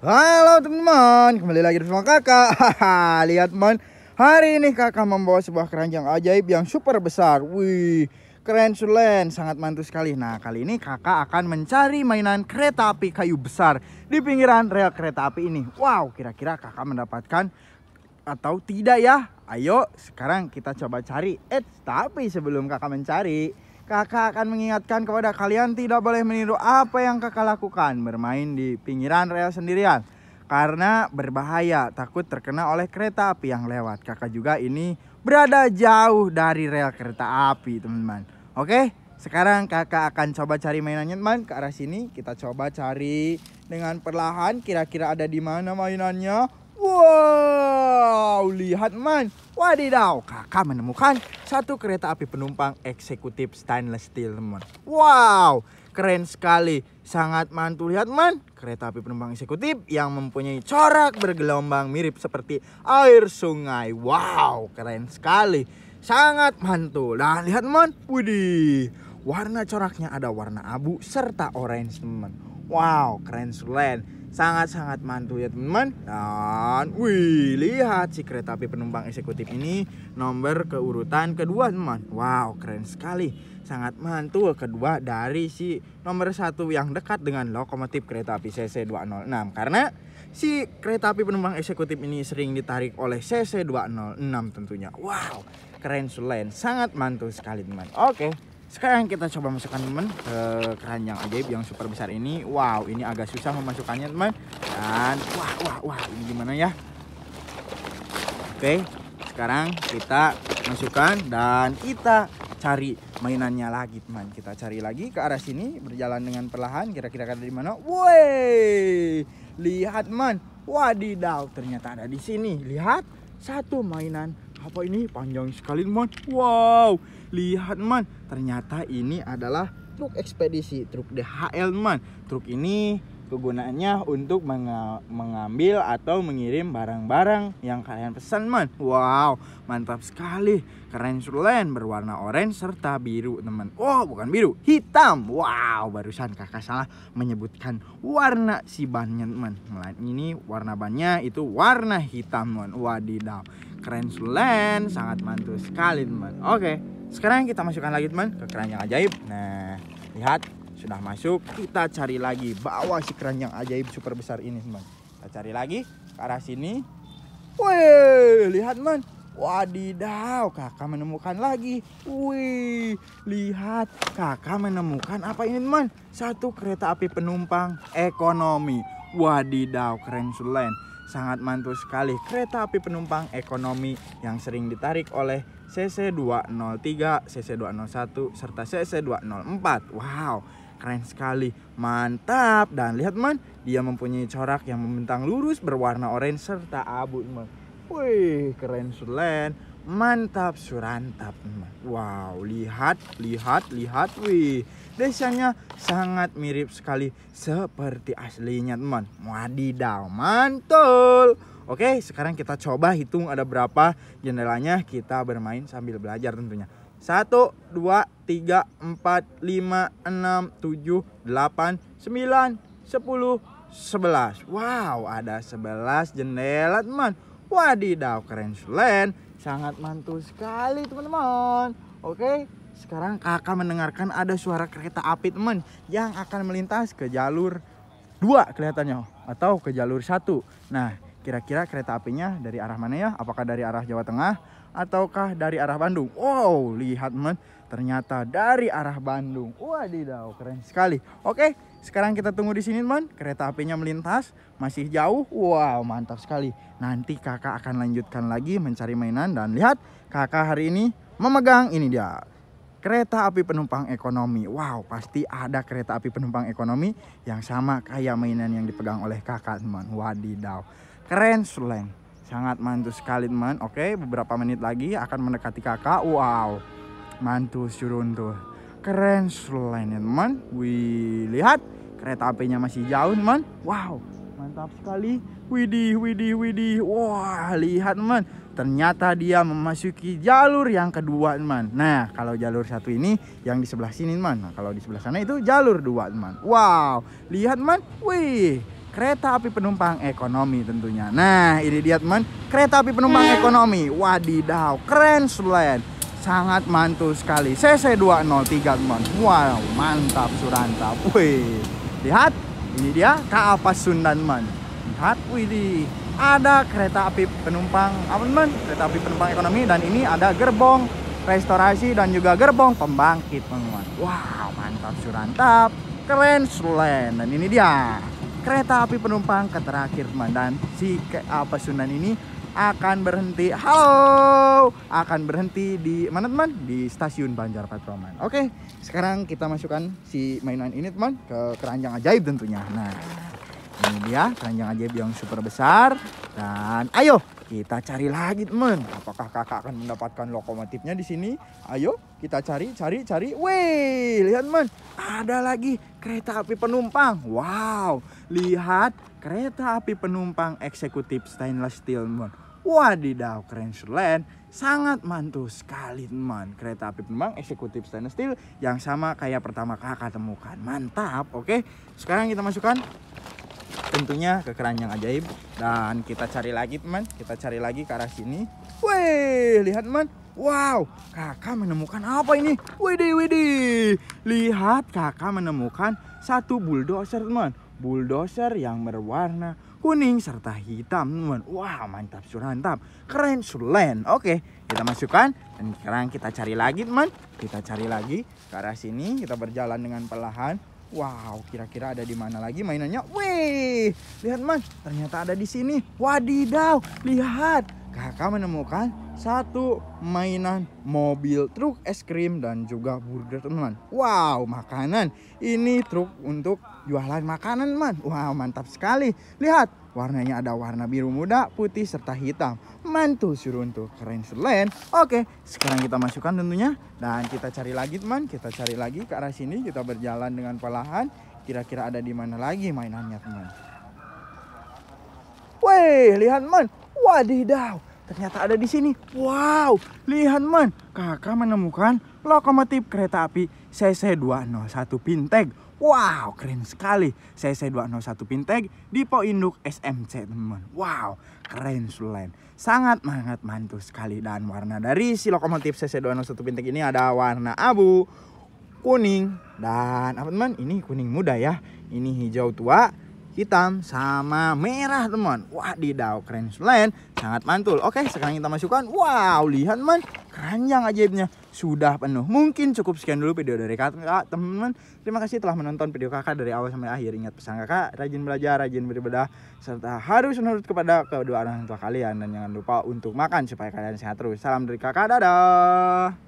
Halo teman-teman, kembali lagi bersama kakak Lihat teman, hari ini kakak membawa sebuah keranjang ajaib yang super besar Wih, keren sulen, sangat mantu sekali Nah, kali ini kakak akan mencari mainan kereta api kayu besar Di pinggiran rel kereta api ini Wow, kira-kira kakak mendapatkan atau tidak ya? Ayo, sekarang kita coba cari Eh, tapi sebelum kakak mencari Kakak akan mengingatkan kepada kalian tidak boleh meniru apa yang kakak lakukan bermain di pinggiran rel sendirian karena berbahaya takut terkena oleh kereta api yang lewat. Kakak juga ini berada jauh dari rel kereta api teman-teman. Oke sekarang kakak akan coba cari mainannya teman ke arah sini. Kita coba cari dengan perlahan kira-kira ada di mana mainannya. Wow, lihat man. Wadidaw, kakak menemukan satu kereta api penumpang eksekutif stainless steel, teman. Wow, keren sekali. Sangat mantul, lihat man. Kereta api penumpang eksekutif yang mempunyai corak bergelombang mirip seperti air sungai. Wow, keren sekali. Sangat mantul. nah, lihat man, widih. Warna coraknya ada warna abu serta orange, teman. Wow, keren sulen sangat-sangat mantu ya teman-teman dan wih lihat si kereta api penumpang eksekutif ini nomor keurutan kedua teman wow keren sekali sangat mantu kedua dari si nomor satu yang dekat dengan lokomotif kereta api CC206 karena si kereta api penumpang eksekutif ini sering ditarik oleh CC206 tentunya wow keren sulen sangat mantu sekali teman oke sekarang kita coba masukkan teman ke keranjang ajaib yang super besar ini. Wow, ini agak susah memasukkannya teman. Dan wah, wah, wah, ini gimana ya? Oke, sekarang kita masukkan dan kita cari mainannya lagi teman. Kita cari lagi ke arah sini, berjalan dengan perlahan. Kira-kira ada di mana? Woi, lihat man, wadidaw ternyata ada di sini. Lihat, satu mainan apa ini panjang sekali man wow lihat man ternyata ini adalah truk ekspedisi truk DHL man truk ini kegunaannya untuk mengambil atau mengirim barang-barang yang kalian pesan man wow mantap sekali keren sulen berwarna orange serta biru teman oh bukan biru hitam wow barusan kakak salah menyebutkan warna si bannya teman ini warna bannya itu warna hitam man wadidaw keren sulen sangat mantul sekali teman oke sekarang kita masukkan lagi teman ke keran yang ajaib nah lihat sudah masuk kita cari lagi bawa si keran yang ajaib super besar ini teman kita cari lagi ke arah sini wih lihat teman Wadidaw, kakak menemukan lagi. Wih, lihat kakak menemukan apa ini teman? Satu kereta api penumpang ekonomi. Wadidaw, keren sulen sangat mantul sekali kereta api penumpang ekonomi yang sering ditarik oleh CC203, CC201, serta CC204. Wow, keren sekali. Mantap. Dan lihat man, dia mempunyai corak yang membentang lurus berwarna orange serta abu, man. Wih, keren Surlen. Mantap Surantap. Wow, lihat, lihat, lihat. Wih, desanya sangat mirip sekali seperti aslinya, teman. Wadidaw, mantul. Oke, sekarang kita coba hitung ada berapa jendelanya kita bermain sambil belajar tentunya. Satu dua tiga empat lima enam tujuh delapan sembilan sepuluh sebelas. Wow, ada sebelas jendela teman. Wadidaw keren selain Sangat mantul sekali teman-teman Oke sekarang kakak mendengarkan ada suara kereta api teman Yang akan melintas ke jalur 2 kelihatannya Atau ke jalur 1 Nah kira-kira kereta apinya dari arah mana ya? Apakah dari arah Jawa Tengah ataukah dari arah Bandung? Wow, lihat teman, ternyata dari arah Bandung. Wadidaw, keren sekali. Oke, sekarang kita tunggu di sini teman. Kereta apinya melintas, masih jauh. Wow, mantap sekali. Nanti kakak akan lanjutkan lagi mencari mainan dan lihat kakak hari ini memegang ini dia. Kereta api penumpang ekonomi. Wow, pasti ada kereta api penumpang ekonomi yang sama kayak mainan yang dipegang oleh kakak, teman. Wadidaw. Keren, Suleng. Sangat mantus sekali, teman. Oke, beberapa menit lagi akan mendekati kakak. Wow. mantus surun tuh. Keren, Suleng, ya, teman. Wih, lihat kereta apinya masih jauh, teman. Wow, mantap sekali widih widih widih wah lihat man ternyata dia memasuki jalur yang kedua man nah kalau jalur satu ini yang di sebelah sini man nah, kalau di sebelah sana itu jalur dua man wow lihat man wih kereta api penumpang ekonomi tentunya nah ini dia teman kereta api penumpang iya. ekonomi wadidaw keren selain sangat mantul sekali CC203 teman wow mantap surantap wih lihat ini dia KA Pasundan Man. Lihat, di Ada kereta api penumpang, aman Kereta api penumpang ekonomi dan ini ada gerbong restorasi dan juga gerbong pembangkit, penguat. Wow, mantap surantap. Keren sulen. Dan ini dia kereta api penumpang ke terakhir teman dan si apa Sunan ini akan berhenti. Halo, akan berhenti di mana teman? Di stasiun Banjar Patroman. Oke, sekarang kita masukkan si mainan ini teman ke keranjang ajaib tentunya. Nah, ini dia keranjang ajaib yang super besar dan ayo kita cari lagi teman. Apakah kakak akan mendapatkan lokomotifnya di sini? Ayo kita cari, cari, cari. Wih, lihat teman. Ada lagi kereta api penumpang. Wow, lihat kereta api penumpang eksekutif stainless steel teman. Wadidaw, keren selain Sangat mantul sekali teman. Kereta api penumpang eksekutif stainless steel yang sama kayak pertama kakak temukan. Mantap, oke. Sekarang kita masukkan tentunya ke keranjang ajaib dan kita cari lagi teman kita cari lagi ke arah sini weh lihat teman wow kakak menemukan apa ini widih widih lihat kakak menemukan satu bulldozer teman bulldozer yang berwarna kuning serta hitam teman wah mantap surantap keren sulen oke kita masukkan dan sekarang kita cari lagi teman kita cari lagi ke arah sini kita berjalan dengan perlahan Wow, kira-kira ada di mana lagi mainannya? Wih, lihat man, ternyata ada di sini. Wadidaw, lihat. Kakak menemukan satu mainan mobil truk es krim dan juga burger teman-teman. Wow, makanan. Ini truk untuk jualan makanan man. Wow, mantap sekali. Lihat, Warnanya ada warna biru muda, putih, serta hitam. Mantul suruh untuk keren selain. Oke, sekarang kita masukkan tentunya. Dan kita cari lagi teman, kita cari lagi ke arah sini. Kita berjalan dengan perlahan. Kira-kira ada di mana lagi mainannya teman. Wih, lihat teman. Wadidaw, ternyata ada di sini. Wow, lihat man, kakak menemukan lokomotif kereta api CC201 Pinteg. Wow, keren sekali. CC201 Pinteg di induk SMC, teman. teman Wow, keren Sulen. Sangat sangat mantul sekali dan warna dari si lokomotif CC201 Pinteg ini ada warna abu, kuning dan apa teman? Ini kuning muda ya. Ini hijau tua hitam sama merah teman wah di keren selain sangat mantul oke sekarang kita masukkan wow lihat teman keranjang ajaibnya sudah penuh mungkin cukup sekian dulu video dari kakak teman terima kasih telah menonton video kakak dari awal sampai akhir ingat pesan kakak rajin belajar rajin beribadah serta harus menurut kepada kedua orang tua kalian dan jangan lupa untuk makan supaya kalian sehat terus salam dari kakak dadah